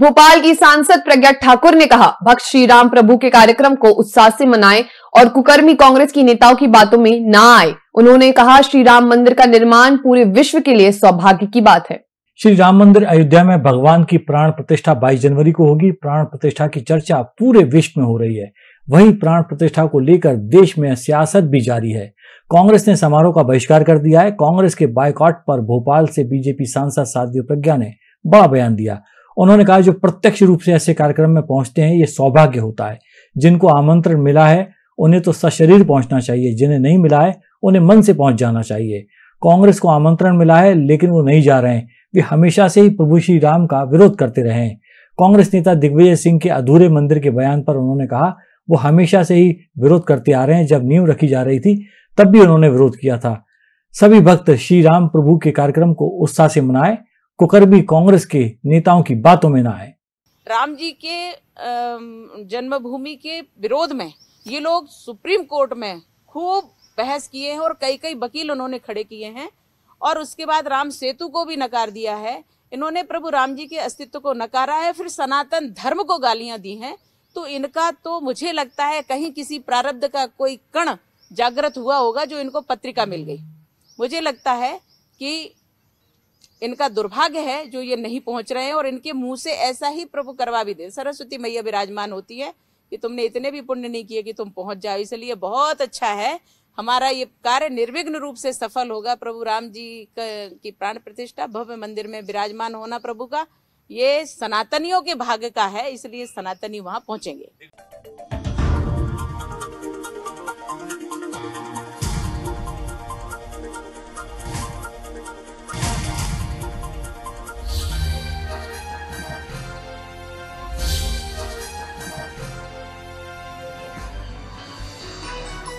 भोपाल की सांसद प्रज्ञा ठाकुर ने कहा भक्त श्री राम प्रभु के कार्यक्रम को उत्साह से मनाएं और कुकर्मी कांग्रेस की नेताओं की बातों में ना आए उन्होंने कहा श्री राम मंदिर का निर्माण पूरे विश्व के लिए सौभाग्य की बात है श्री राम मंदिर अयोध्या में भगवान की प्राण प्रतिष्ठा 22 जनवरी को होगी प्राण प्रतिष्ठा की चर्चा पूरे विश्व में हो रही है वही प्राण प्रतिष्ठा को लेकर देश में सियासत भी जारी है कांग्रेस ने समारोह का बहिष्कार कर दिया है कांग्रेस के बायकॉट पर भोपाल से बीजेपी सांसद साध्वी प्रज्ञा ने बड़ा बयान दिया उन्होंने कहा जो प्रत्यक्ष रूप से ऐसे कार्यक्रम में पहुंचते हैं ये सौभाग्य होता है जिनको आमंत्रण मिला है उन्हें तो सशरीर पहुंचना चाहिए जिन्हें नहीं मिला है उन्हें मन से पहुंच जाना चाहिए कांग्रेस को आमंत्रण मिला है लेकिन वो नहीं जा रहे हैं वे हमेशा से ही प्रभु श्री राम का विरोध करते रहे हैं कांग्रेस नेता दिग्विजय सिंह के अधूरे मंदिर के बयान पर उन्होंने कहा वो हमेशा से ही विरोध करते आ रहे हैं जब नींव रखी जा रही थी तब भी उन्होंने विरोध किया था सभी भक्त श्री राम प्रभु के कार्यक्रम को उत्साह से मनाए भी कांग्रेस के नेताओं की बातों में ना आए राम जी के जन्मभूमि के विरोध में ये लोग सुप्रीम कोर्ट में खूब बहस किए हैं और कई कई वकील उन्होंने खड़े किए हैं और उसके बाद राम सेतु को भी नकार दिया है इन्होंने प्रभु राम जी के अस्तित्व को नकारा है फिर सनातन धर्म को गालियां दी हैं तो इनका तो मुझे लगता है कहीं किसी प्रारब्ध का कोई कण जागृत हुआ होगा जो इनको पत्रिका मिल गई मुझे लगता है कि इनका दुर्भाग्य है जो ये नहीं पहुंच रहे हैं और इनके मुंह से ऐसा ही प्रभु करवा भी दे सरस्वती मैया विराजमान होती है कि तुमने इतने भी पुण्य नहीं किए कि तुम पहुंच जाओ इसलिए बहुत अच्छा है हमारा ये कार्य निर्विघ्न रूप से सफल होगा प्रभु राम जी की प्राण प्रतिष्ठा भव्य मंदिर में विराजमान होना प्रभु का ये सनातनियों के भाग्य का है इसलिए सनातनी वहाँ पहुंचेंगे